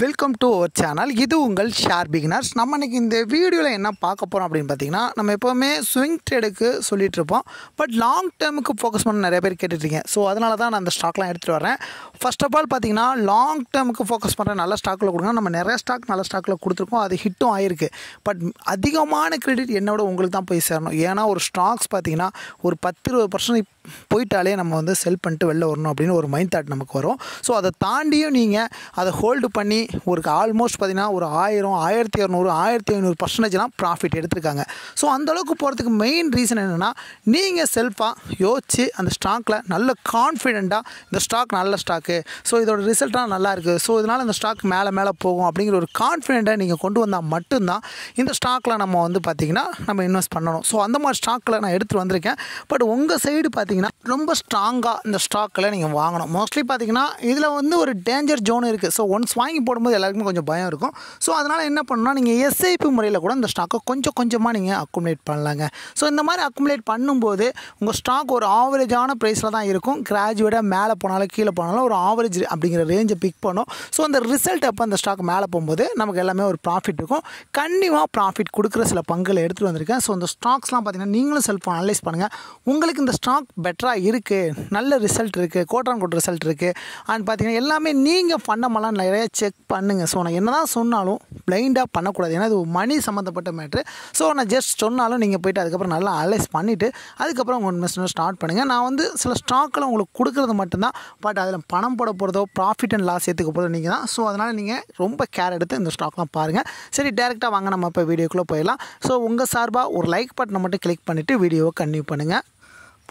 welcome to our channel இது உங்கள் share beginners நம்ம இன்றைக்கி இந்த வீடியோவில் என்ன பார்க்க போகிறோம் அப்படின்னு பார்த்தீங்கன்னா நம்ம எப்போவுமே ஸ்விங் ட்ரேடுக்கு சொல்லிகிட்டு இருப்போம் பட் லாங் டேர்முக்கு ஃபோக்கஸ் பண்ண நிறைய பேர் கேட்டுட்ருக்கேன் ஸோ அதனால தான் நான் அந்த ஸ்டாக்லாம் எடுத்துகிட்டு வரேன் ஃபர்ஸ்ட் ஆஃப் ஆல் பார்த்தீங்கன்னா லாங் டேர்முக்கு ஃபோக்கஸ் பண்ணுற நல்ல ஸ்டாக்கில் கொடுங்க நம்ம நிறைய ஸ்டாக் நல்ல ஸ்டாக்கில் கொடுத்துருக்கோம் அது ஹிட்டும் ஆயிருக்கு பட் அதிகமான கிரெடிட் என்னோட உங்களுக்கு தான் போய் சேரணும் ஏன்னா ஒரு ஸ்டாக்ஸ் பார்த்தீங்கன்னா ஒரு பத்து இருபது பர்சன்ட் போயிட்டாலே நம்ம வந்து செல் பண்ணிட்டு வெளில வரணும் அப்படின்னு ஒரு மைண்ட் தாட் நமக்கு வரும் ஸோ அதை தாண்டியும் நீங்கள் அதை ஹோல்டு பண்ணி ஒரு ஆல்மோஸ்ட் பார்த்தீங்கன்னா ஒரு ஆயிரம் ஆயிரத்தி இரநூறு ஆயிரத்தி ஐநூறு பர்சன்டேஜ்லாம் ப்ராஃபிட் எடுத்திருக்காங்க ஸோ அந்தளவுக்கு போகிறதுக்கு மெயின் ரீசன் என்னென்னா நீங்கள் செல்ஃபாக யோசித்து அந்த ஸ்டாக்கில் நல்ல கான்ஃபிடெண்ட்டாக இந்த ஸ்டாக் நல்ல ஸ்டாக்கு ஸோ இதோட ரிசல்ட்டாக நல்லா இருக்குது ஸோ இதனால் அந்த ஸ்டாக் மேலே மேலே போகும் அப்படிங்கிற ஒரு கான்ஃபிடெண்ட்டை நீங்கள் கொண்டு வந்தால் மட்டும்தான் இந்த ஸ்டாக்கில் நம்ம வந்து பார்த்திங்கன்னா நம்ம இன்வெஸ்ட் பண்ணணும் ஸோ அந்த மாதிரி ஸ்டாக்கில் நான் எடுத்துகிட்டு வந்திருக்கேன் பட் உங்கள் சைடு பார்த்திங்கன்னா பார்த்தீங்கன்னா ரொம்ப ஸ்ட்ராங்காக இந்த ஸ்டாக்கில் நீங்கள் வாங்கணும் மோஸ்ட்லி பார்த்தீங்கன்னா இதில் வந்து ஒரு டேஞ்சர் ஜோன் இருக்குது ஸோ ஒன்ஸ் வாங்கி போடும்போது எல்லாருக்குமே கொஞ்சம் பயம் இருக்கும் ஸோ அதனால் என்ன பண்ணணும்னா நீங்கள் எஸ்ஐபி முறையில் கூட இந்த ஸ்டாக்கை கொஞ்சம் கொஞ்சமாக நீங்கள் அக்குமுலேட் பண்ணலாங்க ஸோ இந்த மாதிரி அக்குமுலேட் பண்ணும்போது உங்கள் ஸ்டாக் ஒரு ஆவரேஜான ப்ரைஸில் தான் இருக்கும் கிராஜுவேட்டாக மேலே போனாலும் கீழே போனாலும் ஒரு ஆவரேஜ் அப்படிங்கிற ரேஞ்சை பிக் பண்ணும் ஸோ அந்த ரிசல்ட் அப்போ அந்த ஸ்டாக் மேலே போகும்போது நமக்கு எல்லாமே ஒரு ப்ராஃபிட் இருக்கும் கண்டிப்பாக ப்ராஃபிட் கொடுக்குற சில பங்குகளை எடுத்துகிட்டு வந்திருக்கேன் ஸோ அந்த ஸ்டாக்ஸ்லாம் பார்த்தீங்கன்னா நீங்களும் செல்ஃபோன் அனலைஸ் பண்ணுங்கள் உங்களுக்கு இந்த ஸ்டாக் பெட்டராக இருக்குது நல்ல ரிசல்ட் இருக்குது கோட் அண்ட் கோட் ரிசல்ட் இருக்குது அண்ட் பார்த்தீங்கன்னா எல்லாமே நீங்கள் பண்ணமெல்லாம் நிறைய செக் பண்ணுங்கள் ஸோ நான் என்ன தான் சொன்னாலும் ப்ளைண்டாக பண்ணக்கூடாது ஏன்னா இது மணி சம்மந்தப்பட்ட மேட்ரு ஸோ நான் ஜஸ்ட் சொன்னாலும் நீங்கள் போய்ட்டு அதுக்கப்புறம் நல்லா அலைஸ் பண்ணிவிட்டு அதுக்கப்புறம் உங்கள் இன்வெஸ்ட்மெண்ட் ஸ்டார்ட் பண்ணுங்கள் நான் வந்து சில ஸ்டாக்கில் உங்களுக்கு கொடுக்குறது மட்டும்தான் பட் அதில் பணம் போட போகிறதோ ப்ராஃபிட் அண்ட் லாஸ் ஏற்றுக்க போகிறதோ நீங்கள் தான் ஸோ அதனால் நீங்கள் ரொம்ப கேர் எடுத்து இந்த ஸ்டாக்லாம் பாருங்கள் சரி டேரெக்டாக வாங்க நம்ம இப்போ வீடியோக்குள்ளே போயிடலாம் ஸோ உங்கள் சார்பாக ஒரு லைக் பட்டனை மட்டும் கிளிக் பண்ணிவிட்டு வீடியோவை கன்டினியூ பண்ணுங்கள்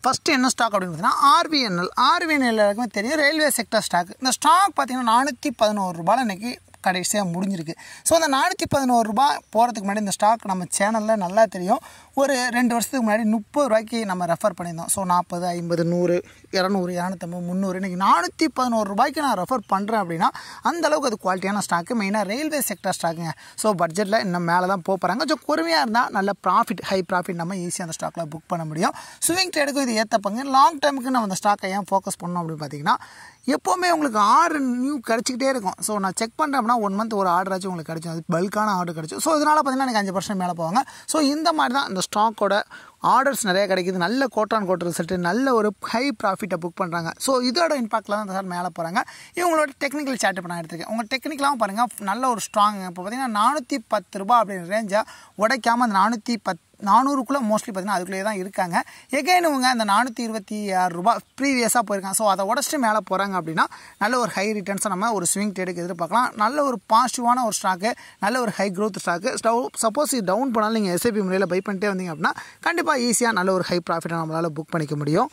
ஃபஸ்ட்டு என்ன ஸ்டாக் அப்படின்னு பார்த்தீங்கன்னா ஆர்விஎன்எல் ஆர்பிஎன்எல் எல்லாருக்குமே தெரியும் ரயில்வே செக்டர் ஸ்டாக் இந்த ஸ்டாக் பார்த்திங்கன்னா நானூற்றி பதினோரு ரூபாயில் இன்றைக்கி கடைசியாக முடிஞ்சிருக்கு ஸோ அந்த நானூற்றி பதினோரு ரூபா போகிறதுக்கு முன்னாடி இந்த ஸ்டாக் நம்ம சேனலில் நல்லா தெரியும் ஒரு ரெண்டு வருஷத்துக்கு முன்னாடி முப்பது ரூபாய்க்கு நம்ம ரெஃபர் பண்ணியிருந்தோம் ஸோ நாற்பது ஐம்பது நூறு இரநூறு இரநூத்தம்பது முந்நூறு இன்றைக்கி நானூற்றி பதினோரு ரூபாய்க்கு நான் ரெஃபர் பண்ணுறேன் அப்படின்னா அந்தளவுக்கு அது குவாலிட்டியான ஸ்டாக்கு மெயினாக ரயில்வே செக்டர் ஸ்டாக்குங்க ஸோ பட்ஜெட்டில் இன்னும் மேலே தான் போகிறாங்க கொஞ்சம் குறுமையாக இருந்தால் நல்ல ப்ராஃபிட் ஹை ப்ராஃபிட் நம்ம ஈஸியாக அந்த ஸ்டாக்கில் புக் பண்ண முடியும் ஸ்விங் ட்ரேடுக்கும் இது ஏற்றப்பாங்க லாங் டைமுக்கு நம்ம அந்த ஸ்டாக்கை ஏன் ஃபோக்கஸ் பண்ணோம் அப்படின்னு பார்த்தீங்கன்னா எப்போவுமே உங்களுக்கு ஆர்டர் நியூ கிடச்சிக்கிட்டே இருக்கும் ஸோ நான் செக் பண்ணுறேன் அப்படின்னா ஒன் மந்த் ஒரு ஆச்சு உங்களுக்கு கிடச்சி அது பல்கான ஆர்டர் கிடச்சி ஸோ இதனால் பார்த்தீங்கன்னா எனக்கு அஞ்சு பர்சன்ட் மேலே போவாங்க ஸோ இந்த மாதிரி தான் இந்த ஸ்டாக்கோட ஆர்டர்ஸ் நிறைய கிடைக்கிது நல்ல கோட்டான் கோட்டர் ரிசல்ட்டு நல்ல ஒரு ஹை ப்ராஃபிட்டை புக் பண்ணுறாங்க ஸோ இதோட இம்பாக்டில் தான் சார் மேலே போகிறாங்க இவங்களோட டெக்னிக்கல் சார்ட் இப்போ நான் எடுத்துருக்கேன் உங்கள் டெக்னிக்கலாகவும் பாருங்கள் நல்ல ஒரு ஸ்ட்ராங் இப்போ பார்த்தீங்கன்னா நானூற்றி பத்து ரூபா அப்படின்ற ரேஞ்சை உடைக்காமல் அந்த நானூற்றி பத் நானூறுக்குள்ளே மோஸ்ட்லி பார்த்தீங்கன்னா அதுக்குள்ளேயே தான் இருக்காங்க எகைன் இவங்க அந்த நானூற்றி இருபத்தி ஆறு ரூபா ப்ரீவியஸாக போயிருக்காங்க ஸோ அதை உடச்சிட்டு மேலே போகிறாங்க அப்படின்னா நல்ல ஒரு ஹை ரிட்டர்ன்ஸை நம்ம ஒரு ஸ்விங் ட்ரேடுக்கு எதிர்பார்க்கலாம் நல்ல ஒரு பாசிட்டிவான ஒரு ஸ்டாக்கு நல்ல ஒரு ஹை க்ரோத் ஸ்டாக்கு ஸ்டவ் சப்போஸ் டவுன் பண்ணாலும் நீங்கள் எஸ்ஐபி முறையில் பை பண்ணிட்டே வந்தீங்க அப்படின்னா கண்டிப்பாக ஈஸியாக நல்ல ஒரு ஹை ப்ராஃபிட்டை நம்மளால் புக் பண்ணிக்க முடியும்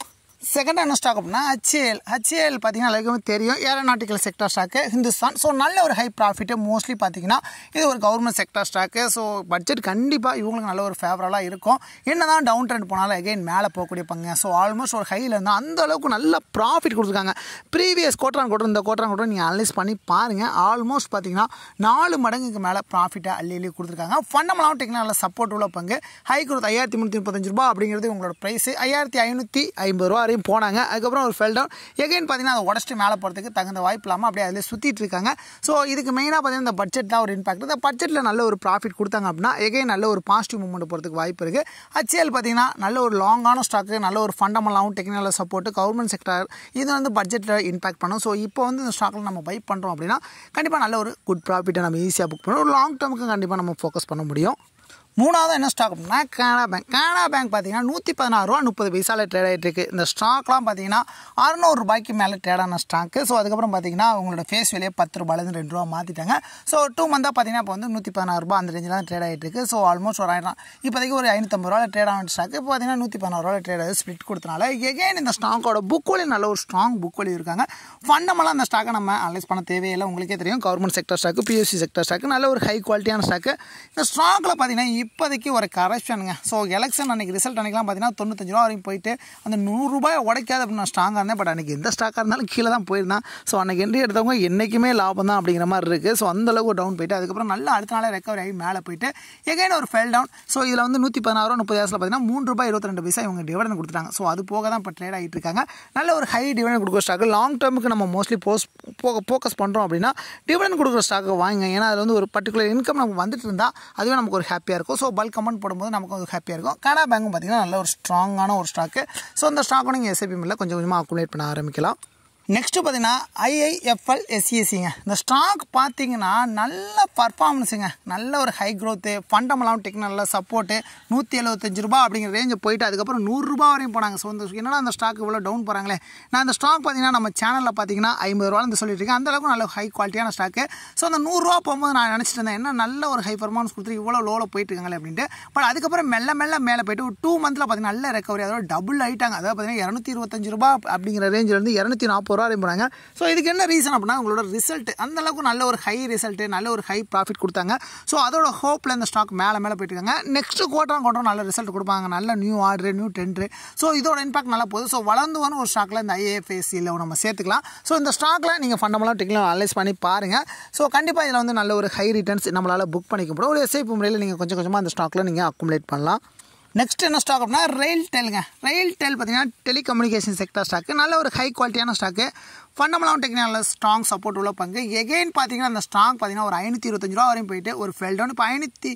செகண்ட் செகண்டான ஸ்டாக் அப்படின்னா ஹச்ஏஎல் ஹச்ஏஎல் பார்த்தீங்கன்னா எல்லாருக்குமே தெரியும் aeronautical sector stock Hindustan so நல்ல ஒரு ஹை ப்ராஃபிட்டு மோஸ்ட்லி பார்த்தீங்கன்னா இது ஒரு government sector stock so budget கண்டிப்பாக இவங்களுக்கு நல்ல ஒரு ஃபேவரலாக இருக்கும் என்ன தான் டவுன் ட்ரெண்ட் போனாலும் அகைன் மேலே போகக்கூடிய பங்கு ஸோ ஆல்மோஸ்ட் ஒரு ஹையில் இருந்தால் அந்த அளவுக்கு நல்ல ப்ராஃபிட் கொடுத்துருக்காங்க ப்ரீவியஸ் கோட்டரான் கோட்டர் இந்த கோட்டரான் கோட்டர் நீங்கள் அனலைஸ் பண்ணி பாருங்கள் ஆல்மோஸ்ட் பார்த்தீங்கன்னா நாலு மடங்குக்கு மேலே ப்ராஃபிட்டை அள்ளி அள்ளி கொடுத்துருக்காங்க ஃபண்டமெல்லாம் டெக்னாலஜி சப்போர்ட் உள்ள பங்கு ஹை கொடுத்து ஐயாயிரத்தி முந்நூற்றி முப்பத்தஞ்சு ரூபா அப்படிங்கிறது உங்களோட ப்ரைஸ் ஐயாயிரத்தி ஐநூற்றி ஐம்பது ரூபா வரையும் போனாங்க அதுக்கப்புறம் ஒரு ஃபெல்டவுன் டவுன் எகைன் பார்த்தீங்கன்னா அதை உடச்சிட்டு மேலே போகிறதுக்கு தகுந்த வாய்ப்பு இல்லாமல் அப்படியே அதில் சுற்றிட்டு இருக்காங்க ஸோ இதுக்கு மெயினாக பார்த்தீங்கன்னா இந்த பட்ஜெட் தான் ஒரு இம்பாக்ட் இந்த பட்ஜெட்டில் நல்ல ஒரு ப்ராஃபிட் கொடுத்தாங்க அப்படின்னா எகைன் நல்ல ஒரு பாசிட்டிவ் மூமெண்ட் போகிறதுக்கு வாய்ப்பு இருக்குது ஹச்சிஎல் பார்த்திங்கன்னா நல்ல ஒரு லாங்கான ஸ்டாக்கு நல்ல ஒரு ஃபண்டமெல்லாம் டெக்னாலஜி சப்போர்ட்டு கவர்மெண்ட் செக்டர் இது வந்து பட்ஜெட்டில் இம்பாக்ட் பண்ணும் ஸோ இப்போ வந்து இந்த ஸ்டாக்கில் நம்ம பை பண்ணுறோம் அப்படின்னா கண்டிப்பாக நல்ல ஒரு குட் ப்ராஃபிட்டை நம்ம ஈஸியாக புக் பண்ணுவோம் ஒரு லாங் டேர்முக்கு கண்டிப்பாக நம்ம ஃபோக்கஸ் பண்ண முடியும் மூணாவது என்ன ஸ்டாக் அப்படின்னா கனடா பேங்க் கனடா பேங்க் பார்த்தீங்கன்னா நூற்றி பதினாறு ரூபா முப்பது பைசாவில் ட்ரேட் ஆகிட்டு இருக்குது இந்த ஸ்டாக்லாம் பார்த்தீங்கன்னா ரூபாய்க்கு மேலே ட்ரேடான ஸ்டாக்கு ஸோ அதுக்கப்புறம் பார்த்தீங்கன்னா அவங்களோட ஃபேஸ் விலையே பத்து ரூபாயிலேருந்து ரெண்டு ரூபா மாற்றிட்டாங்க ஸோ டூ மந்தாக பார்த்தீங்கன்னா இப்போ வந்து நூற்றி பதினாறு ரூபா அந்த ரேஞ்சில் தான் ட்ரேட் ஆகிட்டு இருக்குது ஸோ ஆல்மோஸ்ட் ஒரு ஆயிரம் இப்போதைக்கு ஒரு ஐநூற்றம்பது ரூபா ட்ரேட் ஆன ஸ்டாக்கு இப்போ பார்த்தீங்கன்னா நூற்றி பதினாறு ரூபா ட்ரேட் ஆகுது ஸ்ப்ளிட் கொடுத்தனால எகெயின் இந்த ஸ்டாக்கோட புக்கோலி நல்ல ஒரு ஸ்ட்ராங் புக்கோலி இருக்காங்க ஃபண்டமெல்லாம் அந்த ஸ்டாக்கை நம்ம அனலைஸ் பண்ண தேவையில்லை உங்களுக்கே தெரியும் government sector stock PSC sector stock நல்ல ஒரு ஹை குவாலிட்டியான ஸ்டாக்கு இந்த ஸ்டாக்கில் பார்த்தீங்கன்னா இப்போதைக்கு ஒரு கரெக்ஷனுங்க ஸோ எலெக்ஷன் அன்றைக்கி ரிசல்ட் அன்றைக்கெலாம் பார்த்தீங்கன்னா தொண்ணூத்தஞ்சு ரூபா வரைக்கும் போயிட்டு அந்த நூறுரூபாய் உடைக்காது அப்படின்னு நான் ஸ்ட்ராங்காக இருந்தேன் பட் அன்றைக்கி எந்த ஸ்டாக்காக இருந்தாலும் கீழே தான் போயிருந்தான் ஸோ அன்றைக்கி என்ட்ரி எடுத்தவங்க என்றைக்குமே லாபம் தான் அப்படிங்கிற மாதிரி இருக்குது ஸோ அந்தளவுக்கு டவுன் போயிட்டு அதுக்கப்புறம் நல்லா அடுத்த நாளே ரெக்கவரி ஆகி மேலே போயிட்டு எகைன் ஒரு ஃபெல் டவுன் ஸோ இதில் வந்து நூற்றி பதினாறு முப்பது ஆசில் பார்த்தீங்கன்னா மூணு ரூபாய் இருபத்தி ரெண்டு பைசா இவங்க டிவிடன் கொடுத்துட்டாங்க ஸோ அது போக தான் இப்போ ட்ரேட் ஆகிட்டு இருக்காங்க நல்ல ஒரு ஹை டிவிடன் கொடுக்குற ஸ்டாக்கு லாங் டேர்முக்கு நம்ம மோஸ்ட்லி போஸ் போக ஃபோக்கஸ் பண்ணுறோம் அப்படின்னா டிவிடன் கொடுக்குற ஸ்டாக்கு வாங்க ஏன்னா அதில் வந்து ஒரு பர்டிகுலர் இன்கம் நமக்கு வந்துட்டு இருந்தால் அதுவே நமக்கு ஒரு ஹாப்பியாக இருக்கும் இருக்கும் ஸோ பல்க் அமௌண்ட் போடும்போது நமக்கு வந்து ஹாப்பியாக இருக்கும் கனடா பேங்க்கும் பார்த்திங்கன்னா நல்ல ஒரு ஸ்ட்ராங்கான ஒரு ஸ்டாக்கு ஸோ அந்த ஸ்டாக்கும் நீங்கள் எஸ்ஐபி மில்லில் கொஞ்சம் கொஞ்சமாக அக்குமுலேட் பண்ண ஆரம்பிக்கலாம் நெக்ஸ்ட்டு பார்த்தீங்கன்னா ஐஐஎஃப்எல் எஸ்இசிங்க e இந்த ஸ்டாக் பார்த்தீங்கன்னா நல்ல பர்ஃபார்மன்ஸுங்க நல்ல ஒரு ஹை க்ரோத்து ஃபண்டமெல்லாம் டெக்னாலஜி சப்போர்ட்டு நூற்றி எழுபத்தஞ்சு ரூபா அப்படிங்கிற ரேஞ்சு போயிட்டு அதுக்கப்புறம் நூறுரூபா வரையும் போனாங்க ஸோ இந்த என்னால் அந்த ஸ்டாக் இவ்வளோ டவுன் போகிறாங்களே நான் அந்த ஸ்டாக் பார்த்தீங்கன்னா நம்ம சேனலில் பார்த்தீங்கன்னா ஐம்பது ரூபான்னு சொல்லிட்டு இருக்கேன் அந்தளவுக்கு நல்ல ஹை குவாலிட்டியான ஸ்டாக்கு ஸோ அந்த நூறுரூவா போகும்போது நான் நினச்சிட்டு இருந்தேன் என்ன நல்ல ஒரு ஹை பர்ஃபார்மன்ஸ் கொடுத்துட்டு இவ்வளோ லோவில் போயிட்டுருக்காங்களே அப்படின்ட்டு பட் அதுக்கப்புறம் மெல்ல மெல்ல மேலே போயிட்டு ஒரு டூ மந்தில் பார்த்தீங்கன்னா நல்ல ரெக்கவரி அதோட டபுள் ஆகிட்டாங்க அதாவது பார்த்தீங்கன்னா இரநூத்தி இருபத்தஞ்சு ரூபா அப்படிங்கிற ரேஞ்சிலேருந்து இரநூத்தி நாற்பது ஃபொராரி போகிறாங்க ஸோ இதுக்கு என்ன ரீசன் அப்படின்னா உங்களோட ரிசல்ட் அந்தளவுக்கு நல்ல ஒரு ஹை ரிசல்ட்டு நல்ல ஒரு ஹை ப்ராஃபிட் கொடுத்தாங்க ஸோ அதோட ஹோப்பில் இந்த ஸ்டாக் மேலே மேலே போயிட்டுருக்காங்க நெக்ஸ்ட்டு குவார்ட்டர் குவார்ட்டர் நல்ல ரிசல்ட் கொடுப்பாங்க நல்ல new order new tender so இதோட இம்பாக்ட் நல்லா போகுது ஸோ வளர்ந்து வந்து ஒரு ஸ்டாக்கில் இந்த ஐஏஎஃப்எஸ்சியில் நம்ம சேர்த்துக்கலாம் ஸோ இந்த ஸ்டாக்கில் நீங்கள் ஃபண்டமெல்லாம் டெக்னிக்கலாக அனலைஸ் பண்ணி பாருங்கள் ஸோ கண்டிப்பாக இதில் வந்து நல்ல ஒரு ஹை ரிட்டர்ன்ஸ் நம்மளால் புக் பண்ணிக்க முடியும் ஒரு எஸ்ஐபி முறையில் நீங்கள் கொஞ்சம் கொஞ்சமாக அந்த ஸ்டாக்கில் நீங்கள் அக்குமுலேட் பண்ணலாம் நெக்ஸ்ட் என்ன ஸ்டாக் அப்படின்னா ரயில் டெல்லுங்க ரயில் டெல் பார்த்தீங்கன்னா டெலிகம்யூனிகேஷன் செக்டர் ஸ்டாக்கு நல்ல ஒரு ஹை குவாலிட்டியான ஸ்டாக்கு ஃபண்டமெண்டாலும் டெக்னாலஜி ஸ்ட்ராங் சப்போர்ட் உள்ள பங்கு எகெயின் பார்த்தீங்கன்னா அந்த ஸ்டாங் பார்த்தீங்கன்னா ஒரு ஐநூற்றி இருபத்தஞ்சு ரூபா வரையும் போயிட்டு ஒரு ஃபெல்டவுன் இப்போ ஐநூற்றி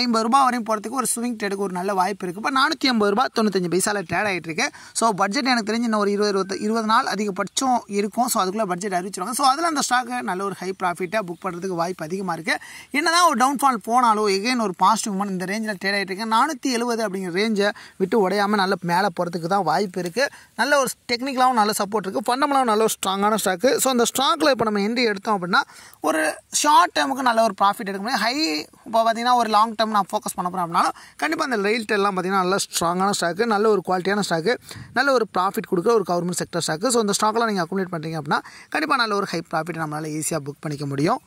ஐம்பது ரூபா வரையும் போகிறதுக்கு ஒரு ஸ்விங் ட்ரேடுக்கு ஒரு நல்ல வாய்ப்பு இருக்குது இப்போ நானூற்றி ஐம்பது ரூபா தொண்ணூத்தஞ்சு பைசாவில் ட்ரேட் ஆகிட்டுருக்கு ஸோ பட்ஜெட் எனக்கு தெரிஞ்சு இன்னும் ஒரு இருபது இருபது இருபது நாள் அதிகபட்சம் இருக்கும் ஸோ அதுக்குள்ளே பட்ஜெட் அறிவிச்சிருவாங்க ஸோ அதில் அந்த ஸ்டாக்கு நல்ல ஒரு ஹை ப்ராஃபிட்டாக புக் பண்ணுறதுக்கு வாய்ப்பு அதிகமாக இருக்குது என்ன தான் ஒரு டவுன்ஃபால் போனாலும் எகைன் ஒரு பாசிட்டிவ் மூமெண்ட் இந்த ரேஞ்சில் ட்ரேட் ஆகிட்டு நானூற்றி எழுபது அப்படிங்கிற ரேஞ்சை விட்டு உடையாமல் நல்ல மேலே போகிறதுக்கு தான் வாய்ப்பு இருக்குது நல்ல ஒரு டெக்னிக்கலாகவும் நல்ல சப்போர்ட் இருக்குது ஃபண்டமெண்டாகவும் நல்ல ஒரு ஸ்ட்ராங்கான ஸ்டாக்கு ஸோ அந்த ஸ்டாக்கில் இப்போ நம்ம எண்ட்ரி எடுத்தோம் அப்படின்னா ஒரு ஷார்ட் டேமுக்கு நல்ல ஒரு ப்ராஃபிட் எடுக்க முடியும் ஹை இப்போ பார்த்திங்கன்னா ஒரு லாங் டைம் நான் ஃபோக்கஸ் பண்ண போகிறேன் அப்படின்னா கண்டிப்பாக அந்த ரெயில் டெல்லாம் பார்த்திங்கன்னா நல்ல ஸ்ட்ராங்கான ஸ்டாக்கு நல்ல ஒரு குவாலிட்டியான ஸ்டாக்கு நல்ல ஒரு ப்ராஃபிட் கொடுக்குற ஒரு கவர்மெண்ட் செக்டர் ஸ்டாக்கு ஸோ அந்த ஸ்டாக்லாம் நீங்கள் அக்குமுலேட் பண்ணுறீங்க அப்படின்னா கண்டிப்பாக நல்ல ஒரு ஹை ப்ராஃபிட் நம்மளால் ஈஸியாக புக் பண்ணிக்க முடியும்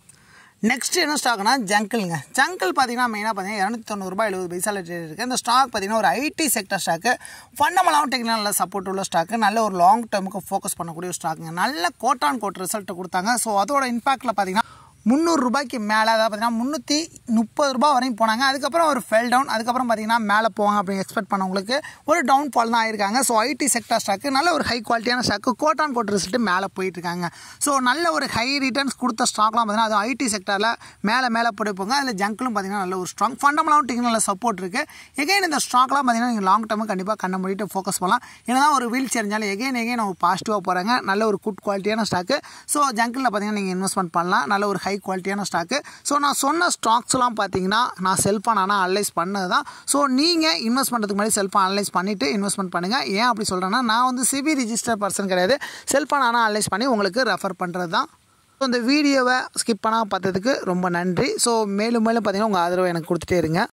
நெக்ஸ்ட் என்ன ஸ்டாக்னா ஜங்கிள்ங்க ஜங்கிள் பார்த்தீங்கன்னா மெயினாக பார்த்தீங்கன்னா இரநூத்தி தொண்ணூறுபா எழுபது பைசாவில் ட்ரேட் இருக்குது இந்த ஸ்டாக் பார்த்தீங்கன்னா ஒரு ஐடி செக்டர் ஸ்டாக்கு ஃபண்டமெல்லாம் டெக்னிக்கல் நல்ல சப்போர்ட் உள்ள ஸ்டாக்கு நல்ல ஒரு லாங் டேர்முக்கு ஃபோக்கஸ் பண்ணக்கூடிய ஸ்டாக்குங்க நல்ல கோட்டான் கோட் ரிசல்ட்டை கொடுத்தாங்க ஸோ அதோட இம்பாக்டில் பார்த்தீங்கன்னா முந்நூறுரூபாய்க்கு மேலே அதாவது பார்த்தீங்கன்னா முந்நூற்றி முப்பது ரூபா வரையும் போனாங்க அதுக்கப்புறம் ஒரு ஃபெல் டவுன் அதுக்கப்புறம் பார்த்திங்கன்னா மேலே போவாங்க அப்படின்னு எக்ஸ்பெக்ட் பண்ணவங்களுக்கு ஒரு டவுன் ஃபால் தான் ஆயிருக்காங்க ஸோ ஐடி செக்டர் ஸ்டாக்கு நல்ல ஒரு ஹை குவாலிட்டியான ஸ்டாக்கு கோட்டான் கோட் ரிசல்ட்டு மேலே போயிட்டுருக்காங்க ஸோ நல்ல ஒரு ஹை ரிட்டர்ன்ஸ் கொடுத்த ஸ்டாக்லாம் பார்த்தீங்கன்னா அது ஐடி செக்டரில் மேலே மேலே போங்க அதில் ஜங்க்லும் பார்த்திங்கன்னா நல்ல ஒரு ஸ்ட்ராங் ஃபண்டமெண்டாலும் டெக்னாலஜி சப்போர்ட் இருக்குது எகைன் இந்த ஸ்டாக்லாம் பார்த்திங்கன்னா நீங்கள் லாங் டேர்மு கண்டிப்பாக கண்ண முடிவிட்டு ஃபோக்கஸ் பண்ணலாம் ஏன்னா ஒரு வீல் செறிஞ்சாலும் எகைன் எகைன் அவங்க பாசிட்டிவாக போகிறாங்க நல்ல ஒரு குட் குவாலிட்டியான ஸ்டாக்கு ஸோ ஜங்கிலில் பார்த்திங்கன்னா நீங்கள் இன்வெஸ்ட்மெண்ட் பண்ணலாம் நல்ல ஒரு ஹை ஹை குவாலிட்டியான ஸ்டாக்கு ஸோ நான் சொன்ன ஸ்டாக்ஸ்லாம் பார்த்தீங்கன்னா நான் செல்ஃபான் ஆனால் அனலைஸ் பண்ணது தான் ஸோ நீங்கள் இன்வெஸ்ட் பண்ணுறதுக்கு முன்னாடி செல்ஃபான் அனலைஸ் பண்ணிவிட்டு இன்வெஸ்ட்மெண்ட் பண்ணுங்கள் ஏன் அப்படி சொல்கிறேன்னா நான் வந்து சிவி ரிஜிஸ்டர் பர்சன் கிடையாது செல்ஃபான் ஆனால் அனலைஸ் பண்ணி உங்களுக்கு ரெஃபர் பண்ணுறது தான் ஸோ இந்த வீடியோவை ஸ்கிப் பண்ணால் பார்த்ததுக்கு ரொம்ப நன்றி ஸோ மேலும் மேலும் பார்த்திங்கன்னா உங்கள் ஆதரவை எனக்கு கொடுத்துட்டே இருங்க